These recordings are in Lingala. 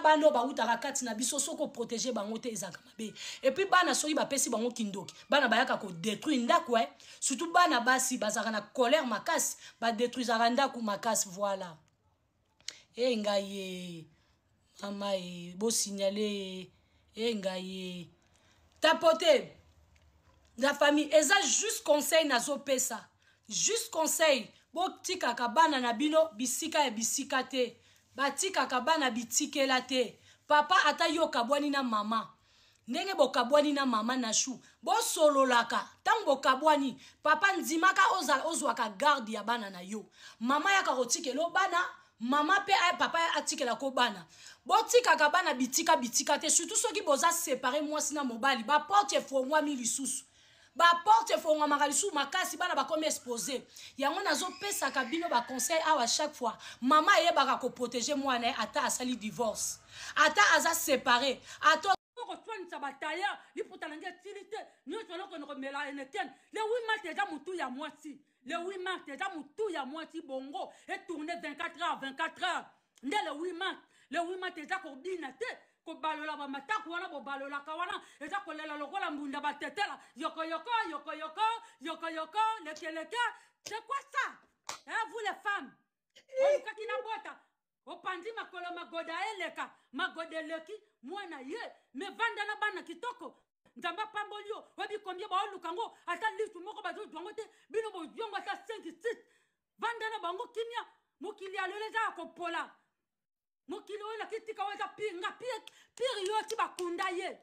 bana oyo bawutaka kati na biso soki oprotege bango te ezalaka mabe epuis bana soki bapesi bango kindoki bana bayaka kodétruire ndako e surtout bana basi bazalaka na colère makasi badétruisaka ndako makasi voilà e ngai e mama e bosignale e ngai e tapote na famille eza juste conseil nazopesa juste conseil botikaka bana na bino bisika ya e bisika te batikaka bana bitikela te papa ata ye okabwani na mama ndenge bokabwani na mama na shu bosololaka ntango bokabwani papa ndimaka ozwaka garde ya bana na yo mama yaka kotikela bana mama mpe papa atikelako bana botikaka bana bitika bitika te surtout soki boza separe mwasi na mobali baporte efongwami lisusu porte baporte efongwamaka lisusu makasi bana bakomi expose yango bino conseil à chaque fois mama eyebaka protéger mwana ye ata asali divorce ata aza separe ata kotwanisa bataya liputa na nge etili Elle nyonso le 8 mars eza ya le 8 mars ya bongo 24 e heures 24 h le 8 le 8 mars kobalola bamataku wana bobalolaka wana eza kolela lokola mbunda batetela yokoyoko yokoyoko yokoyoko lekeleke c'est quoi ça hein, vous les femmes olukaki na bota opandi makolo magoda eleka magoda eleki mwana ye mevanda na bana kitoko nzambe apamboli yo oyebi kombie baoluka yango ata litu moko bazozwango te bino bozwiongo ata 5 6 vanda na bango kimia mokili alelo eza ya kopola mokili oyo elaki tika oyo eza pinga pire yo ti bakunda ye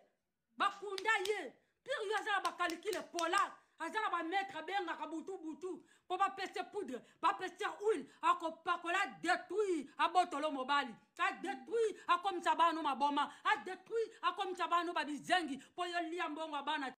bakunda ye pire yo aza na bakalikile polar aza na bamaître abengaka butu-butu mpo bapese poudre bapese huile akopakola adétruire abotolo mobali adétruire akomisa bano maboma adétruire akomisa bano babizengi mpo yo lia mbongo ya bana